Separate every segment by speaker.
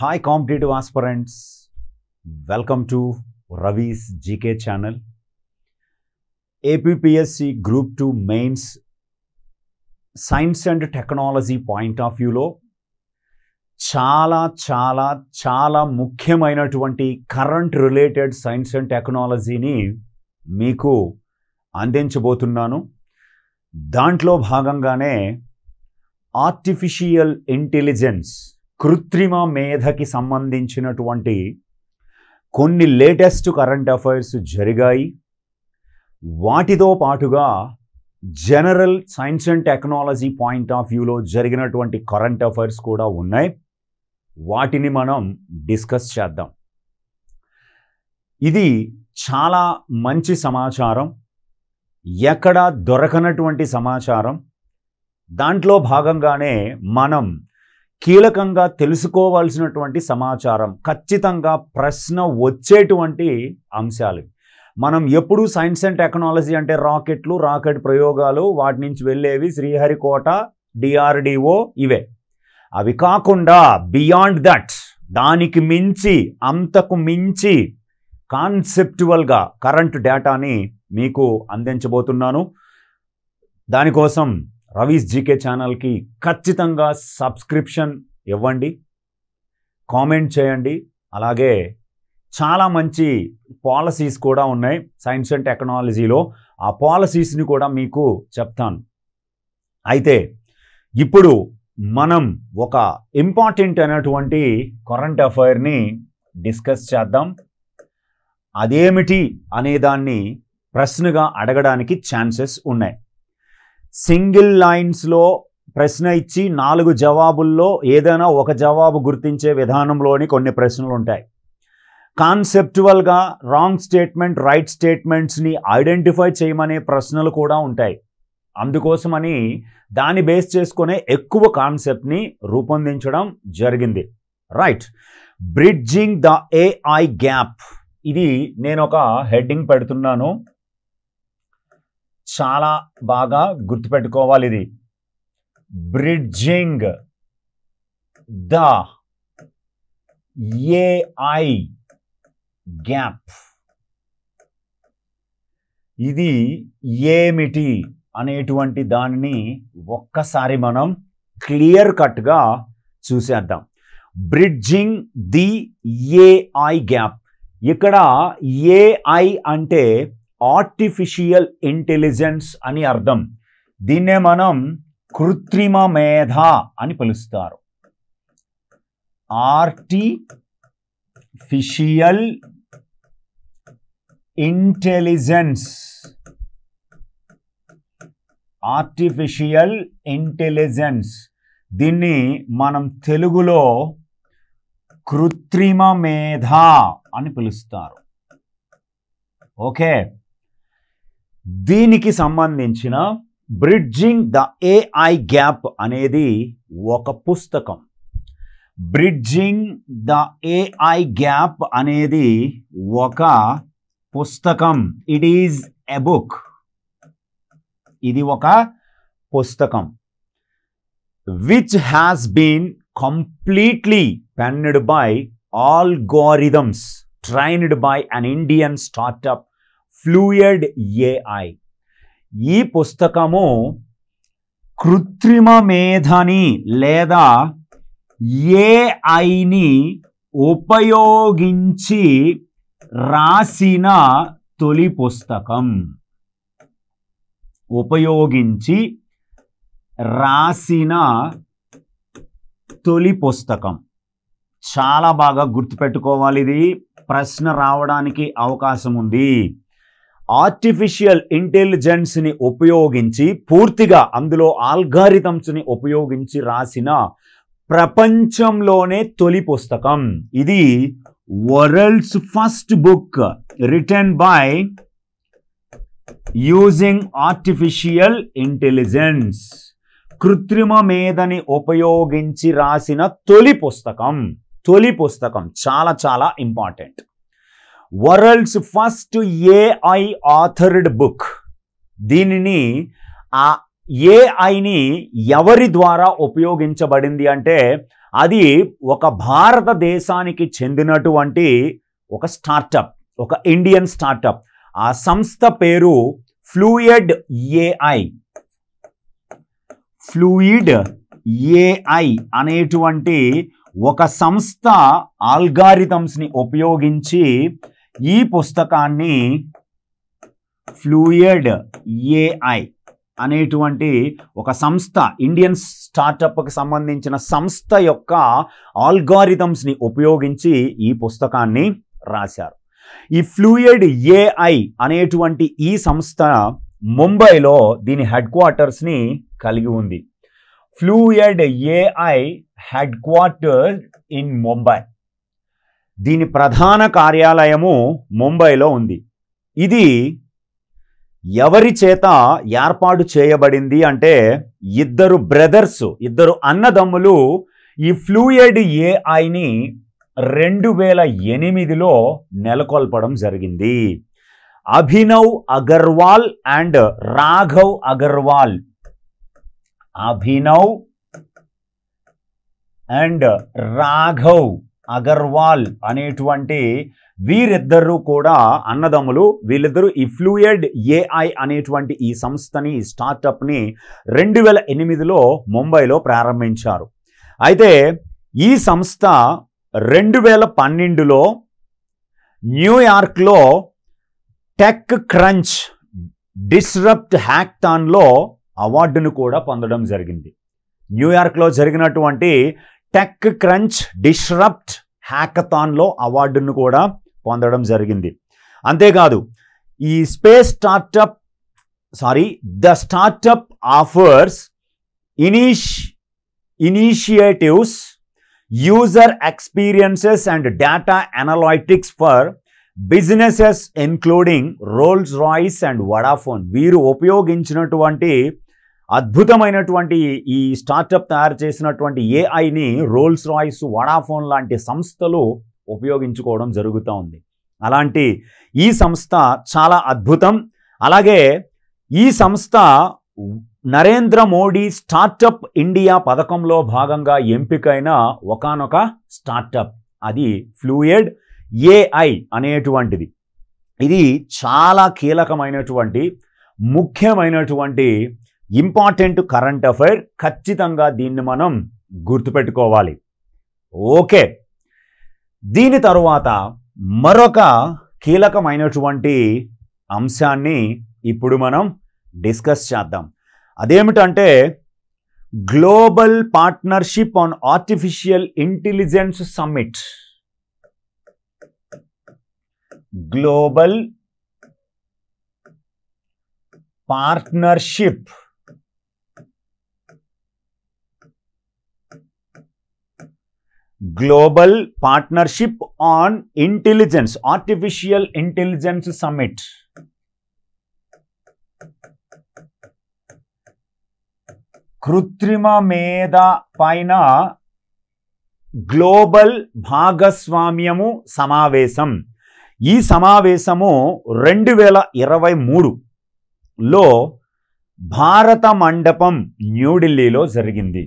Speaker 1: Hi competitive aspirants welcome to Ravi's GK channel APPSC group two mains science and technology point of వ్యూలో చాలా చాలా చాలా ముఖ్యమైనటువంటి current related science and టెక్నాలజీని మీకు అందించబోతున్నాను దాంట్లో భాగంగానే ఆర్టిఫిషియల్ ఇంటెలిజెన్స్ కృత్రిమ మేధకి సంబంధించినటువంటి కొన్ని లేటెస్ట్ కరెంట్ అఫైర్స్ జరిగాయి వాటితో పాటుగా general science and technology point of వ్యూలో జరిగినటువంటి కరెంట్ అఫైర్స్ కూడా ఉన్నాయి వాటిని మనం డిస్కస్ చేద్దాం ఇది చాలా మంచి సమాచారం ఎక్కడా దొరకనటువంటి సమాచారం దాంట్లో భాగంగానే మనం కీలకంగా తెలుసుకోవాల్సినటువంటి సమాచారం ఖచ్చితంగా ప్రశ్న వచ్చేటువంటి అంశాలు మనం ఎప్పుడు సైన్స్ అండ్ టెక్నాలజీ అంటే రాకెట్లు రాకెట్ ప్రయోగాలు వాటి నుంచి వెళ్ళేవి శ్రీహరికోట డిఆర్డిఓ ఇవే అవి కాకుండా బియాండ్ దట్ దానికి మించి అంతకు మించి కాన్సెప్టువల్గా కరెంట్ డేటాని మీకు అందించబోతున్నాను దానికోసం రవీస్ జీకే ఛానల్కి ఖచ్చితంగా సబ్స్క్రిప్షన్ ఇవ్వండి కామెంట్ చేయండి అలాగే చాలా మంచి పాలసీస్ కూడా ఉన్నాయి సైన్స్ అండ్ టెక్నాలజీలో ఆ పాలసీస్ని కూడా మీకు చెప్తాను అయితే ఇప్పుడు మనం ఒక ఇంపార్టెంట్ అయినటువంటి కరెంట్ అఫైర్ని డిస్కస్ చేద్దాం అదేమిటి అనేదాన్ని ప్రశ్నగా అడగడానికి ఛాన్సెస్ ఉన్నాయి సింగిల్ లైన్స్లో ప్రశ్న ఇచ్చి నాలుగు జవాబుల్లో ఏదైనా ఒక జవాబు గుర్తించే విధానంలోని కొన్ని ప్రశ్నలు ఉంటాయి కాన్సెప్చువల్గా రాంగ్ స్టేట్మెంట్ రైట్ స్టేట్మెంట్స్ని ఐడెంటిఫై చేయమనే ప్రశ్నలు కూడా ఉంటాయి అందుకోసమని దాన్ని బేస్ చేసుకునే ఎక్కువ కాన్సెప్ట్ని రూపొందించడం జరిగింది right bridging the AI gap ఇది నేను ఒక హెడ్డింగ్ పెడుతున్నాను చాలా బాగా గుర్తుపెట్టుకోవాలి ఇది బ్రిడ్జింగ్ ద ఏఐ గ్యాప్ ఇది ఏమిటి అనేటువంటి దానిని ఒక్కసారి మనం క్లియర్ కట్గా చూసేద్దాం బ్రిడ్జింగ్ ది ఏఐ గ్యాప్ ఇక్కడ ఏఐ అంటే ఆర్టిఫిషియల్ ఇంటెలిజెన్స్ అని అర్థం దీన్నే మనం కృత్రిమ మేధ అని పిలుస్తారు ఆర్టిఫిషియల్ ఇంటెలిజెన్స్ ఆర్టిఫిషియల్ ఇంటెలిజెన్స్ దీన్ని మనం తెలుగులో కృత్రిమ మేధ అని పిలుస్తారు ఓకే దీనికి సంబంధించిన బ్రిడ్జింగ్ ద ఏఐ గ్యాప్ అనేది ఒక పుస్తకం బ్రిడ్జింగ్ ద ఏఐ గ్యాప్ అనేది ఒక పుస్తకం ఇట్ ఈజ్ ఎ బుక్ ఇది ఒక పుస్తకం which has been completely penned by algorithms trained by an Indian startup Fluid AI ఈ పుస్తకము కృత్రిమ మేధని లేదా ఏఐని ఉపయోగించి రాసిన తొలి పుస్తకం ఉపయోగించి రాసిన తొలి పుస్తకం చాలా బాగా గుర్తుపెట్టుకోవాలి ఇది ప్రశ్న రావడానికి అవకాశం ఉంది ఆర్టిఫిషియల్ ఇంటెలిజెన్స్ని ఉపయోగించి పూర్తిగా అందులో ఆల్గారిథమ్స్ని ఉపయోగించి రాసిన ప్రపంచంలోనే తొలి పుస్తకం ఇది world's first book written by using artificial intelligence కృత్రిమ మేధని ఉపయోగించి రాసిన తొలి పుస్తకం తొలి పుస్తకం చాలా చాలా important world's first AI authored book దీనిని ఆ ఏఐని ఎవరి ద్వారా ఉపయోగించబడింది అంటే అది ఒక భారతదేశానికి చెందినటువంటి ఒక స్టార్టప్ ఒక ఇండియన్ స్టార్టప్ ఆ సంస్థ పేరు ఫ్లూయిడ్ ఏఐ ఫ్లూయిడ్ ఏఐ అనేటువంటి ఒక సంస్థ ఆల్గారిథమ్స్ని ఉపయోగించి ఈ పుస్తకాన్ని ఫ్లూయడ్ ఏఐ అనేటువంటి ఒక సంస్థ ఇండియన్ స్టార్టప్కి సంబంధించిన సంస్థ యొక్క ఆల్గారిథమ్స్ని ఉపయోగించి ఈ పుస్తకాన్ని రాశారు ఈ ఫ్లూయిడ్ ఏఐ అనేటువంటి ఈ సంస్థ ముంబైలో దీని హెడ్ క్వార్టర్స్ని కలిగి ఉంది Fluid AI headquarter in Mumbai దీని ప్రధాన కార్యాలయము ముంబైలో ఉంది ఇది ఎవరి చేత ఏర్పాటు చేయబడింది అంటే ఇద్దరు బ్రదర్స్ ఇద్దరు అన్నదమ్ములు ఈ ఫ్లూయిడ్ ఏఐని రెండు వేల ఎనిమిదిలో నెలకొల్పడం జరిగింది అభినవ్ అగర్వాల్ అండ్ రాఘవ్ అగర్వాల్ అభినవ్ అండ్ రాఘవ్ అగర్వాల్ అనేటువంటి వీరిద్దరూ కూడా అన్నదమ్ములు వీళ్ళిద్దరూ ఈ ఫ్లూయడ్ ఏఐ అనేటువంటి ఈ సంస్థని స్టార్టప్ని రెండు వేల ఎనిమిదిలో ముంబైలో ప్రారంభించారు అయితే ఈ సంస్థ రెండు వేల పన్నెండులో న్యూయార్క్లో టెక్ క్రంచ్ డిస్రప్ట్ హ్యాక్థాన్లో అవార్డును కూడా పొందడం జరిగింది న్యూయార్క్లో జరిగినటువంటి టెక్ క్రంచ్ డిస్రప్ట్ హ్యాకథాన్లో అవార్డును కూడా పొందడం జరిగింది అంతేకాదు ఈ space startup sorry the startup offers ఇనీష్ initiatives user experiences and data analytics for businesses including Rolls Royce and Vodafone వీరు ఉపయోగించినటువంటి అద్భుతమైనటువంటి ఈ స్టార్టప్ తయారు చేసినటువంటి ఏఐని రోల్స్ రాయిస్ వడాఫోన్ లాంటి సంస్థలు ఉపయోగించుకోవడం జరుగుతూ ఉంది అలాంటి ఈ సంస్థ చాలా అద్భుతం అలాగే ఈ సంస్థ నరేంద్ర మోడీ స్టార్టప్ ఇండియా పథకంలో భాగంగా ఎంపికైన ఒకనొక స్టార్టప్ అది ఫ్లూయిడ్ ఏఐ అనేటువంటిది ఇది చాలా కీలకమైనటువంటి ముఖ్యమైనటువంటి ఇంపార్టెంట్ కరెంట్ అఫైర్ ఖచ్చితంగా దీన్ని మనం గుర్తుపెట్టుకోవాలి ఓకే దీని తరువాత మరొక కీలకమైనటువంటి అంశాన్ని ఇప్పుడు మనం డిస్కస్ చేద్దాం అదేమిటంటే global partnership on artificial intelligence summit global partnership global partnership on intelligence artificial intelligence summit కృత్రిమ మేధ పైన గ్లోబల్ భాగస్వామ్యము సమావేశం ఈ సమావేశము రెండు వేల ఇరవై మూడులో భారత మండపం న్యూఢిల్లీలో జరిగింది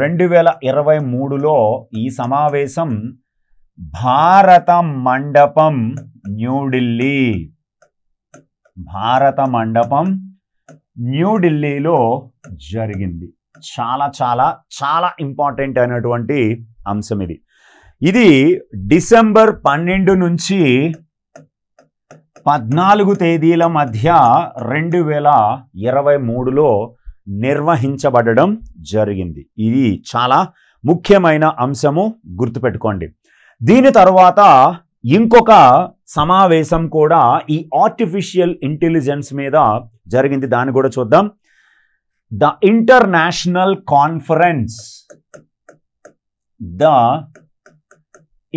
Speaker 1: రెండు వేల ఇరవై మూడులో ఈ సమావేశం భారత మండపం న్యూఢిల్లీ భారత మండపం న్యూఢిల్లీలో జరిగింది చాలా చాలా చాలా ఇంపార్టెంట్ అయినటువంటి అంశం ఇది ఇది డిసెంబర్ పన్నెండు నుంచి పద్నాలుగు తేదీల మధ్య రెండు వేల ఇరవై మూడులో నిర్వహించబడడం జరిగింది ఇది చాలా ముఖ్యమైన అంశము గుర్తుపెట్టుకోండి దీని తర్వాత ఇంకొక సమావేశం కూడా ఈ ఆర్టిఫిషియల్ ఇంటెలిజెన్స్ మీద జరిగింది దాన్ని కూడా చూద్దాం the international conference the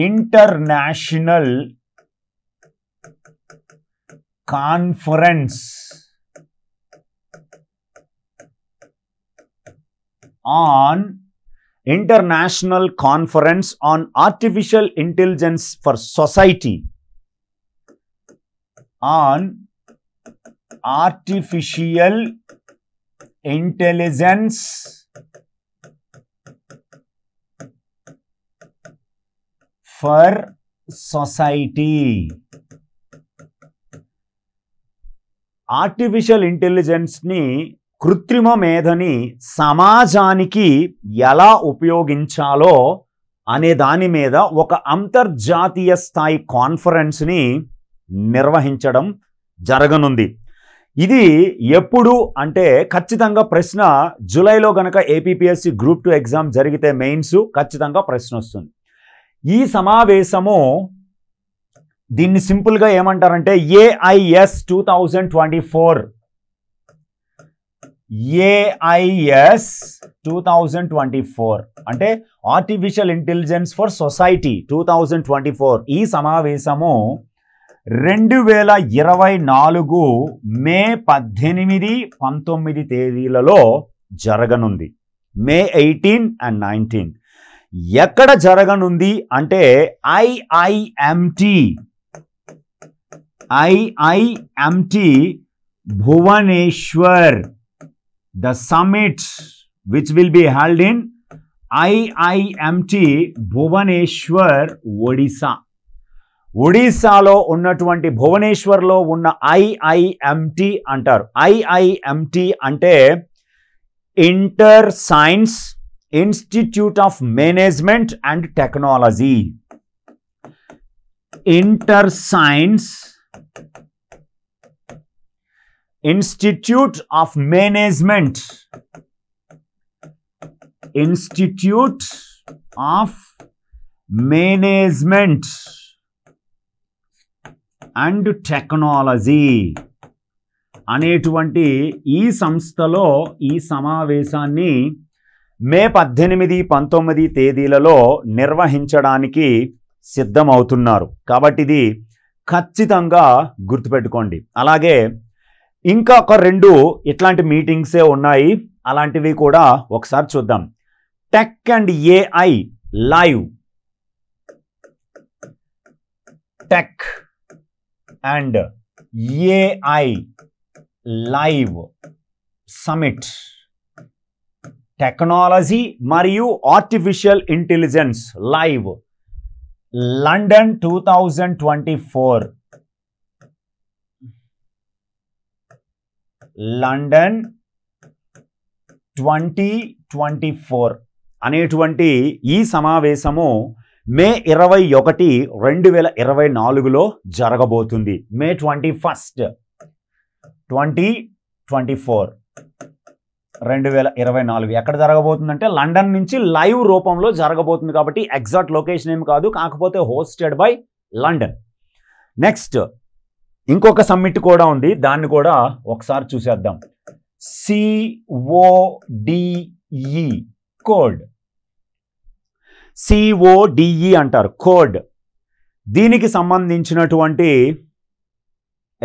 Speaker 1: international conference on International Conference on Artificial Intelligence for Society on Artificial Intelligence for Society. intelligence ni. కృత్రిమ మేధని సమాజానికి ఎలా ఉపయోగించాలో అనే దాని మీద ఒక అంతర్జాతీయ స్థాయి కాన్ఫరెన్స్ని నిర్వహించడం జరగనుంది ఇది ఎప్పుడు అంటే ఖచ్చితంగా ప్రశ్న జూలైలో గనక ఏపీఎస్సి గ్రూప్ టూ ఎగ్జామ్ జరిగితే మెయిన్స్ ఖచ్చితంగా ప్రశ్న వస్తుంది ఈ సమావేశము దీన్ని సింపుల్గా ఏమంటారంటే AIS two thousand twenty four AIS two thousand twenty four అంటే artificial intelligence for society two thousand twenty four ఈ సమావేశము రెండు వేల ఇరవై నాలుగు మే పద్దెనిమిది పంతొమ్మిది తేదీలలో జరగనుంది మే ఎయిటీన్ అండ్ నైన్టీన్ ఎక్కడ జరగనుంది అంటే IIMT IIMT Bhubaneswar the summit which will be held in IIMT Bhuvaneshwar, Odisha. Odisha lo unna 20, Bhuvaneshwar lo unna IIMT antar. IIMT ante Inter Science Institute of Management and Technology. Inter Science institute of management institute of management and technology అనేటువంటి ఈ సంస్థలో ఈ సమావేశాన్ని మే పద్దెనిమిది పంతొమ్మిది తేదీలలో నిర్వహించడానికి సిద్ధమవుతున్నారు కాబట్టి ఇది ఖచ్చితంగా గుర్తుపెట్టుకోండి అలాగే ఇంకా ఒక రెండు ఇట్లాంటి మీటింగ్సే ఉన్నాయి అలాంటివి కూడా ఒకసారి చూద్దాం tech and AI live tech and AI live summit technology మరియు artificial intelligence live London two thousand twenty four London twenty twenty four అనేటువంటి ఈ సమావేశము మే ఇరవై ఒకటి రెండు వేల ఇరవై నాలుగులో జరగబోతుంది May twenty first twenty twenty four రెండు వేల ఇరవై నాలుగు ఎక్కడ జరగబోతుందంటే లండన్ నుంచి లైవ్ రూపంలో జరగబోతుంది కాబట్టి ఎగ్జాక్ట్ లొకేషన్ ఏమి కాదు కాకపోతే హోస్టెడ్ బై లండన్ నెక్స్ట్ ఇంకొక సమ్మిట్ కూడా ఉంది దాన్ని కూడా ఒకసారి చూసేద్దాం సిఓడిఈ కోడ్ సిఓడిఈ అంటారు కోడ్ దీనికి సంబంధించినటువంటి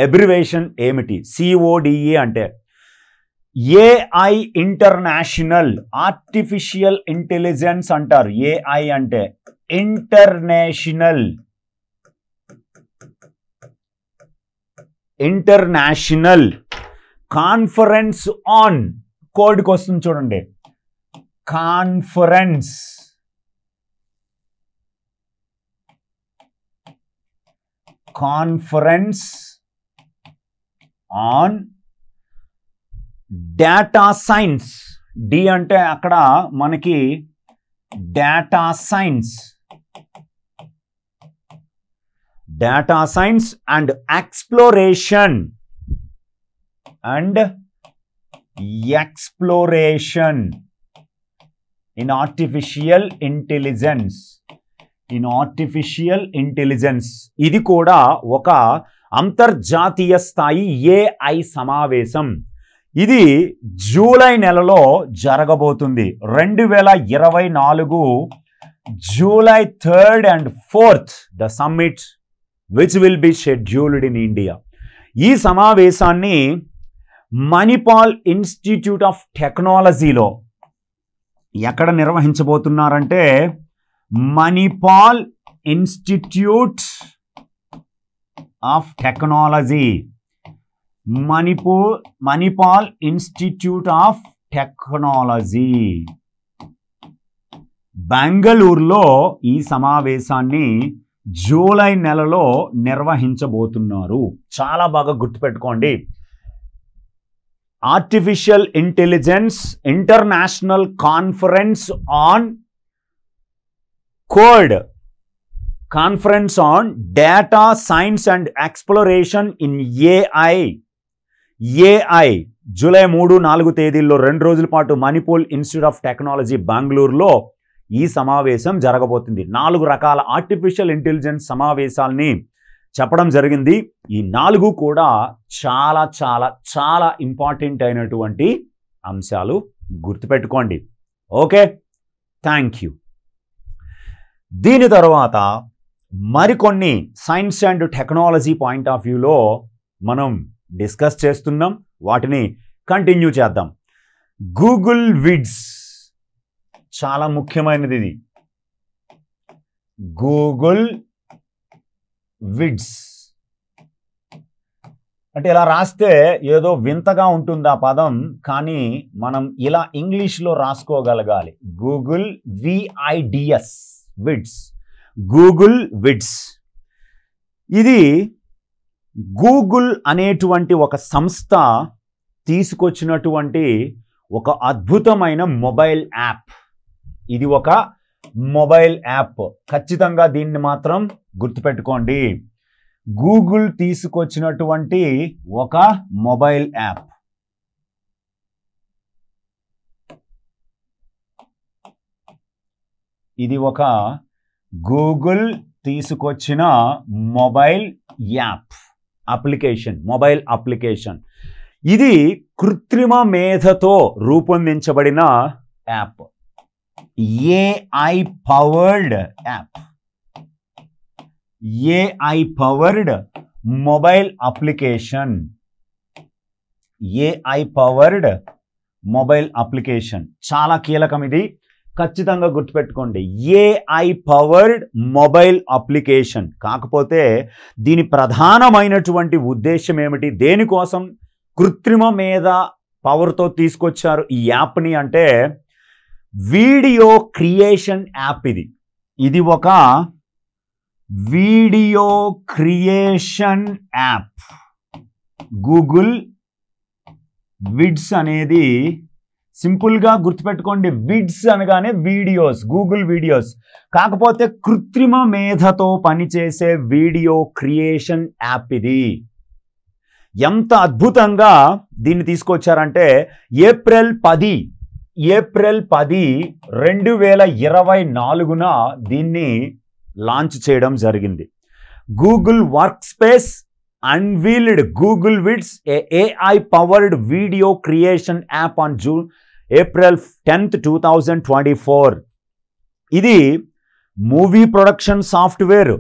Speaker 1: ఎబ్రివేషన్ ఏమిటి సిఓడిఈ e అంటే ఏఐ ఇంటర్నేషనల్ ఆర్టిఫిషియల్ ఇంటెలిజెన్స్ అంటారు ఏఐ అంటే ఇంటర్నేషనల్ ఇంటర్నేషనల్ కాన్ఫరెన్స్ ఆన్ కోడ్కి వస్తుంది చూడండి conference conference on data science D అంటే అక్కడ మనకి data science data science and exploration and exploration in artificial intelligence in artificial intelligence ఇది కూడా ఒక అంతర్జాతీయ స్థాయి ఏఐ సమావేశం ఇది జూలై నెలలో జరగబోతుంది రెండు వేల ఇరవై నాలుగు July third and fourth the summit which will be scheduled in India ఈ సమావేశాన్ని మణిపాల్ ఇన్స్టిట్యూట్ ఆఫ్ టెక్నాలజీలో ఎక్కడ నిర్వహించబోతున్నారంటే Manipal institute of technology Manipur Manipal institute of technology బెంగళూరులో ఈ సమావేశాన్ని జూలై నెలలో నిర్వహించబోతున్నారు చాలా బాగా గుర్తుపెట్టుకోండి artificial intelligence international conference on code conference on data science and exploration in AI AI July మూడు నాలుగు తేదీల్లో రెండు రోజుల పాటు మణిపూల్ ఇన్స్టిట్యూట్ ఆఫ్ టెక్నాలజీ బెంగళూరులో ఈ సమావేశం జరగబోతుంది నాలుగు రకాల ఆర్టిఫిషియల్ ఇంటెలిజెన్స్ సమావేశాల్ని చెప్పడం జరిగింది ఈ నాలుగు కూడా చాలా చాలా చాలా ఇంపార్టెంట్ అయినటువంటి అంశాలు గుర్తుపెట్టుకోండి ఓకే థ్యాంక్ యూ దీని తర్వాత మరికొన్ని science and technology point of వ్యూలో మనం డిస్కస్ చేస్తున్నాం వాటిని కంటిన్యూ చేద్దాం గూగుల్ విడ్స్ చాలా ముఖ్యమైనది ఇది గూగుల్ విడ్స్ అంటే ఇలా రాస్తే ఏదో వింతగా ఉంటుంది ఆ పదం కానీ మనం ఇలా ఇంగ్లీష్లో రాసుకోగలగాలి గూగుల్ విఐడిఎస్ విడ్స్ గూగుల్ విడ్స్ ఇది గూగుల్ అనేటువంటి ఒక సంస్థ తీసుకొచ్చినటువంటి ఒక అద్భుతమైన మొబైల్ యాప్ ఇది ఒక మొబైల్ యాప్ ఖచ్చితంగా దీన్ని మాత్రం గుర్తుపెట్టుకోండి గూగుల్ తీసుకొచ్చినటువంటి ఒక మొబైల్ యాప్ ఇది ఒక గూగుల్ తీసుకొచ్చిన mobile app application mobile application ఇది కృత్రిమ మేధతో రూపొందించబడిన app AI powered app. AI powered mobile application. AI powered mobile application చాలా కీలకం ఇది ఖచ్చితంగా గుర్తుపెట్టుకోండి ఏఐ పవర్డ్ మొబైల్ అప్లికేషన్ కాకపోతే దీని ప్రధానమైనటువంటి ఉద్దేశం ఏమిటి దేనికోసం కృత్రిమ మీద పవర్తో తీసుకొచ్చారు ఈ యాప్ని అంటే వీడియో క్రియేషన్ యాప్ ఇది ఇది ఒక video creation app Google Vids అనేది సింపుల్గా గుర్తుపెట్టుకోండి విడ్స్ అనగానే వీడియోస్ గూగుల్ వీడియోస్ కాకపోతే కృత్రిమ మేధతో పనిచేసే వీడియో క్రియేషన్ యాప్ ఇది ఎంత అద్భుతంగా దీన్ని తీసుకొచ్చారంటే ఏప్రిల్ పది ఏప్రిల్ పది రెండు వేల ఇరవై నాలుగున దీన్ని లాంచ్ చేయడం జరిగింది Google Workspace unveiled Google Vids a AI powered video creation app on June April tenth two thousand twenty four ఇది movie production software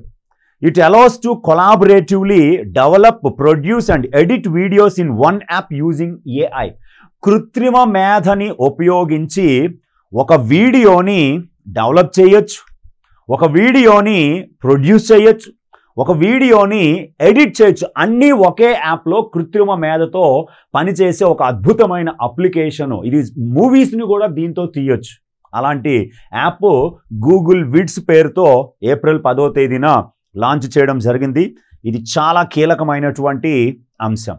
Speaker 1: it allows to collaboratively develop produce and edit videos in one app using AI కృత్రిమ మేధని ఉపయోగించి ఒక వీడియోని develop చేయొచ్చు ఒక వీడియోని produce చేయొచ్చు ఒక వీడియోని ఎడిట్ చేయొచ్చు అన్నీ ఒకే యాప్లో కృత్రిమ మేధతో పనిచేసే ఒక అద్భుతమైన అప్లికేషను ఇది మూవీస్ని కూడా దీంతో తీయొచ్చు అలాంటి యాప్ గూగుల్ విడ్స్ పేరుతో ఏప్రిల్ పదో తేదీన లాంచ్ చేయడం జరిగింది ఇది చాలా కీలకమైనటువంటి అంశం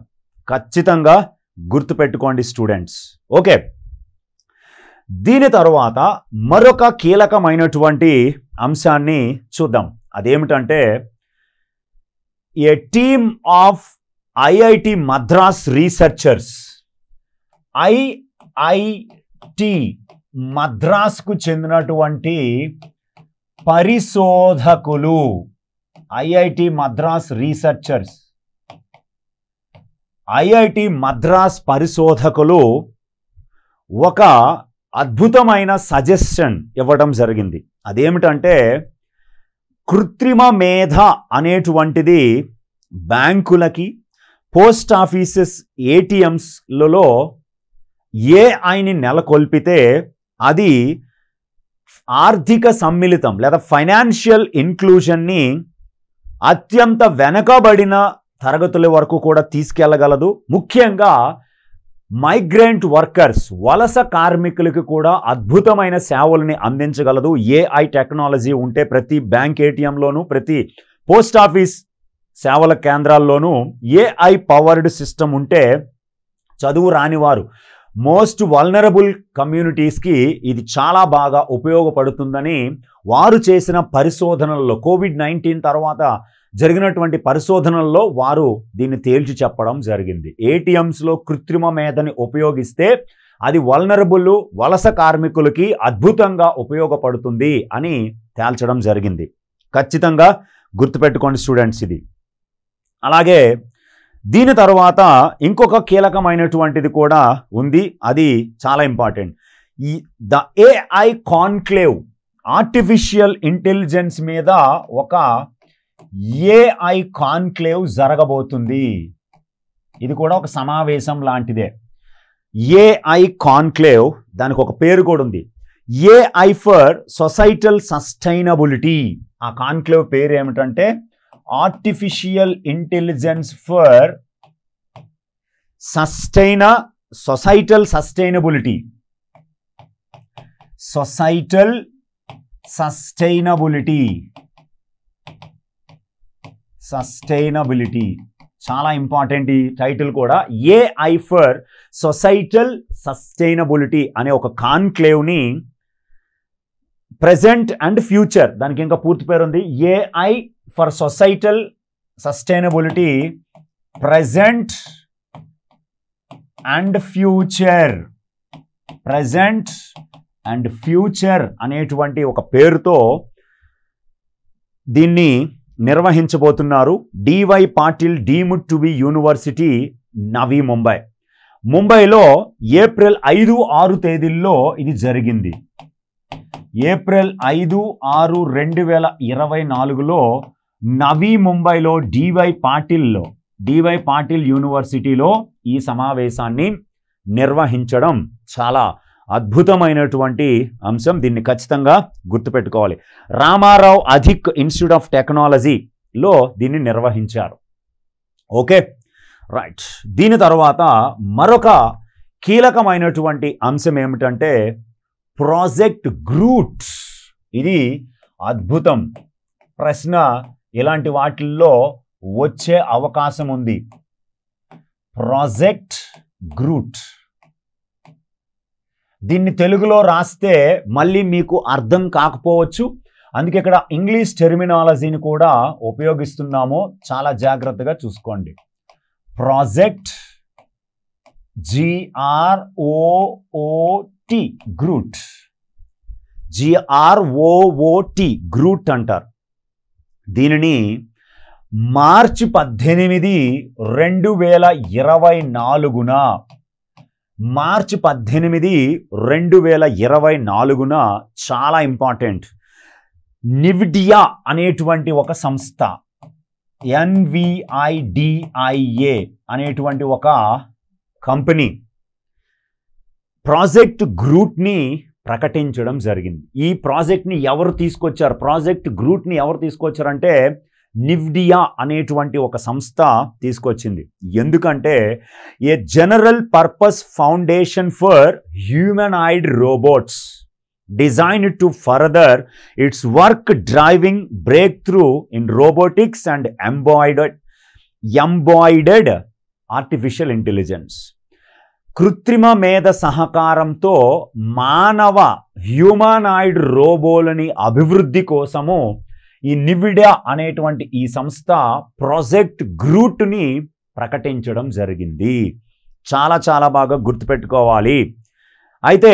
Speaker 1: ఖచ్చితంగా గుర్తుపెట్టుకోండి స్టూడెంట్స్ ఓకే దీని తర్వాత మరొక కీలకమైనటువంటి అంశాన్ని చూద్దాం అదేమిటంటే a team of IIT Madras researchers IIT మద్రాస్కు చెందినటువంటి పరిశోధకులు IIT Madras researchers IIT Madras పరిశోధకులు ఒక అద్భుతమైన సజెషన్ ఇవ్వడం జరిగింది అదేమిటంటే కృత్రిమ మేధ అనేటువంటిది బ్యాంకులకి పోస్ట్ ఆఫీసెస్ ఏటీఎంస్లలో ఆయన్ని నెలకొల్పితే అది ఆర్థిక సమ్మిళితం లేదా ఫైనాన్షియల్ ఇన్క్లూజన్ని అత్యంత వెనకబడిన తరగతుల వరకు కూడా తీసుకెళ్లగలదు ముఖ్యంగా మైగ్రెంట్ వర్కర్స్ వలస కార్మికులకు కూడా అద్భుతమైన సేవల్ని అందించగలదు ఏఐ టెక్నాలజీ ఉంటే ప్రతి బ్యాంక్ ఏటీఎంలోనూ ప్రతి పోస్ట్ ఆఫీస్ సేవల కేంద్రాల్లోనూ ఏఐ పవర్డ్ సిస్టమ్ ఉంటే చదువు రానివారు మోస్ట్ వల్నరబుల్ కమ్యూనిటీస్కి ఇది చాలా బాగా ఉపయోగపడుతుందని వారు చేసిన పరిశోధనల్లో కోవిడ్ నైన్టీన్ తర్వాత జరిగినటువంటి పరిశోధనల్లో వారు దీన్ని తేల్చి చెప్పడం జరిగింది ఏటీఎంస్లో కృత్రిమ మేధని ఉపయోగిస్తే అది వల్నరబుల్ వలస కార్మికులకి అద్భుతంగా ఉపయోగపడుతుంది అని తేల్చడం జరిగింది ఖచ్చితంగా గుర్తుపెట్టుకోండి స్టూడెంట్స్ ఇది అలాగే దీని తర్వాత ఇంకొక కీలకమైనటువంటిది కూడా ఉంది అది చాలా ఇంపార్టెంట్ ఈ the AI conclave artificial intelligence మీద ఒక ఏఐ కాన్క్లేవ్ జరగబోతుంది ఇది కూడా ఒక సమావేశం లాంటిదే ఏఐ కాన్క్లేవ్ దానికి ఒక పేరు కూడా ఉంది ఏఐ ఫర్ సొసైటల్ సస్టైనబిలిటీ ఆ కాన్క్లేవ్ పేరు ఏమిటంటే artificial intelligence for sustain societal sustainability societal sustainability sustainability చాలా ఇంపార్టెంట్ ఈ టైటిల్ కూడా ఏఐ ఫర్ సొసైటల్ సస్టైనబిలిటీ అనే ఒక కాన్క్లేవ్ని ప్రజెంట్ అండ్ ఫ్యూచర్ దానికి ఇంకా పూర్తి పేరు ఉంది AI for societal sustainability present and future present and future అనేటువంటి ఒక పేరుతో దీన్ని నిర్వహించబోతున్నారు DY Patil deemed to be university Navi Mumbai ముంబైలో ఏప్రిల్ ఐదు ఆరు తేదీల్లో ఇది జరిగింది ఏప్రిల్ ఐదు ఆరు రెండు వేల ఇరవై నాలుగులో నవీ ముంబైలో డివై పాటిల్లో డివై పాటిల్ యూనివర్సిటీలో ఈ సమావేశాన్ని నిర్వహించడం చాలా అద్భుతమైనటువంటి అంశం దీన్ని ఖచ్చితంగా గుర్తుపెట్టుకోవాలి రామారావు అధిక్ ఇన్స్టిట్యూట్ ఆఫ్ టెక్నాలజీలో దీన్ని నిర్వహించారు ఓకే రైట్ దీని తర్వాత మరొక కీలకమైనటువంటి అంశం ఏమిటంటే ప్రాజెక్ట్ గ్రూట్స్ ఇది అద్భుతం ప్రశ్న ఇలాంటి వాటిల్లో వచ్చే అవకాశం ఉంది ప్రాజెక్ట్ గ్రూట్ దీన్ని తెలుగులో రాస్తే మళ్ళీ మీకు అర్థం కాకపోవచ్చు అందుకే ఇక్కడ ఇంగ్లీష్ టెర్మినాలజీని కూడా ఉపయోగిస్తున్నామో చాలా జాగ్రత్తగా చూసుకోండి ప్రాజెక్ట్ జిఆర్ఓటి గ్రూట్ జిఆర్ఓటి గ్రూట్ అంటారు దీనిని మార్చి పద్దెనిమిది రెండు వేల ఇరవై నాలుగున మార్చి పద్దెనిమిది రెండు వేల ఇరవై నాలుగున చాలా ఇంపార్టెంట్ నివిడియా అనేటువంటి ఒక సంస్థ ఎన్విఐడిఐఏ అనేటువంటి ఒక కంపెనీ ప్రాజెక్ట్ గ్రూట్ని ప్రకటించడం జరిగింది ఈ ప్రాజెక్ట్ని ఎవరు తీసుకొచ్చారు ప్రాజెక్ట్ గ్రూట్ని ఎవరు తీసుకొచ్చారంటే నివ్డియా అనేటువంటి ఒక సంస్థ తీసుకొచ్చింది ఎందుకంటే a general purpose foundation for humanoid robots designed to further its work driving breakthrough in robotics and embodied embodied artificial intelligence కృత్రిమ మేధ సహకారంతో మానవ హ్యూమానాయిడ్ రోబోలని అభివృద్ధి కోసము ఈ నివిడా అనేటువంటి ఈ సంస్థ ప్రాజెక్ట్ గ్రూట్ని ప్రకటించడం జరిగింది చాలా చాలా బాగా గుర్తుపెట్టుకోవాలి అయితే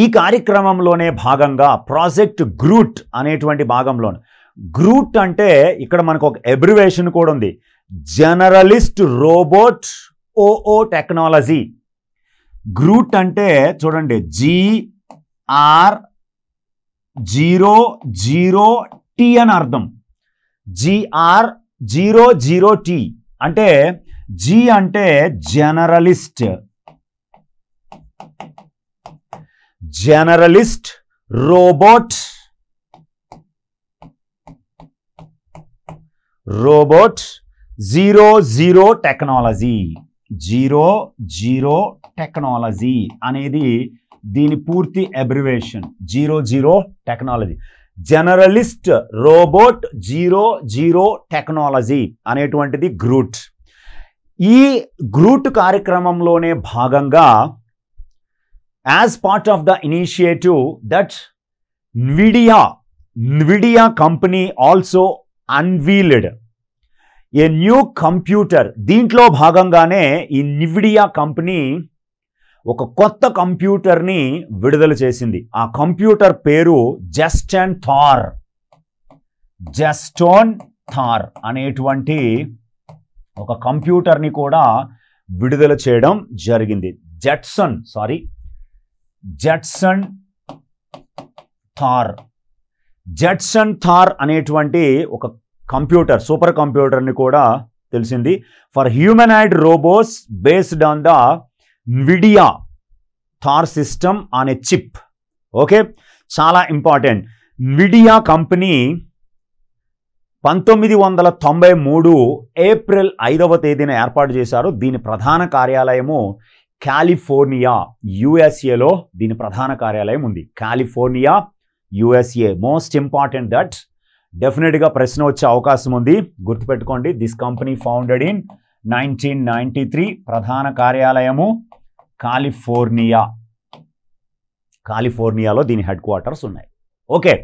Speaker 1: ఈ కార్యక్రమంలోనే భాగంగా ప్రాజెక్ట్ గ్రూట్ అనేటువంటి భాగంలో గ్రూట్ అంటే ఇక్కడ మనకు ఒక ఎబ్రివేషన్ కూడా ఉంది generalist robot O O technology Groot అంటే చూడండి జీఆర్ జీరో జీరో టీ అని అర్థం జిఆర్ జీరో జీరో టీ అంటే జి అంటే generalist generalist robot robot zero zero technology zero zero technology అనేది దీని పూర్తి abbreviation zero zero technology generalist robot zero zero technology అనేటువంటిది గ్రూట్ ఈ గ్రూట్ కార్యక్రమంలోనే భాగంగా as part of the initiative that Nvidia Nvidia company also unveiled a new computer దీంట్లో భాగంగానే ఈ నివిడియా కంపెనీ ఒక కొత్త కంప్యూటర్ని విడుదల చేసింది ఆ కంప్యూటర్ పేరు జస్టన్ థార్ జస్టోన్ థార్ అనేటువంటి ఒక కంప్యూటర్ని కూడా విడుదల చేయడం జరిగింది Jetson sorry Jetson Thor Jetson Thor అనేటువంటి ఒక కంప్యూటర్ సూపర్ కంప్యూటర్ని కూడా తెలిసింది for humanoid robos based on the Nvidia Thor system అనే చిప్ ఓకే చాలా ఇంపార్టెంట్ విడియా కంపెనీ పంతొమ్మిది వందల తొంభై మూడు ఏప్రిల్ ఐదవ తేదీన ఏర్పాటు చేశారు దీని ప్రధాన కార్యాలయము కాలిఫోర్నియా యుఎస్ఏలో దీని ప్రధాన కార్యాలయం ఉంది California USA most important that డెఫినెట్గా ప్రశ్న వచ్చే అవకాశం ఉంది గుర్తుపెట్టుకోండి this company founded in nineteen ninety three ప్రధాన కార్యాలయము కాలిఫోర్నియా కాలిఫోర్నియాలో దీని హెడ్ క్వార్టర్స్ ఉన్నాయి ఓకే